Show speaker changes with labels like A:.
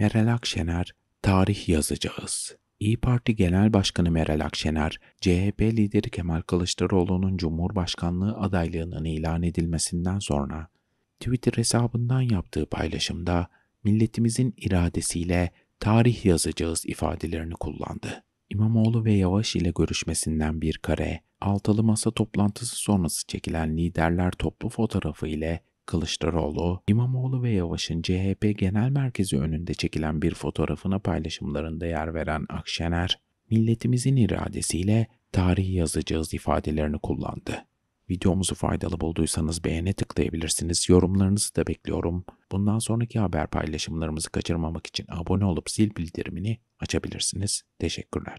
A: Meral Akşener, tarih yazacağız. İyi Parti Genel Başkanı Meral Akşener, CHP lideri Kemal Kılıçdaroğlu'nun Cumhurbaşkanlığı adaylığının ilan edilmesinden sonra Twitter hesabından yaptığı paylaşımda milletimizin iradesiyle tarih yazacağız ifadelerini kullandı. İmamoğlu ve Yavaş ile görüşmesinden bir kare, altılı masa toplantısı sonrası çekilen liderler toplu fotoğrafı ile Kılıçdaroğlu, İmamoğlu ve Yavaş'ın CHP Genel Merkezi önünde çekilen bir fotoğrafına paylaşımlarında yer veren Akşener, milletimizin iradesiyle tarihi yazacağız ifadelerini kullandı. Videomuzu faydalı bulduysanız beğene tıklayabilirsiniz. Yorumlarınızı da bekliyorum. Bundan sonraki haber paylaşımlarımızı kaçırmamak için abone olup zil bildirimini açabilirsiniz. Teşekkürler.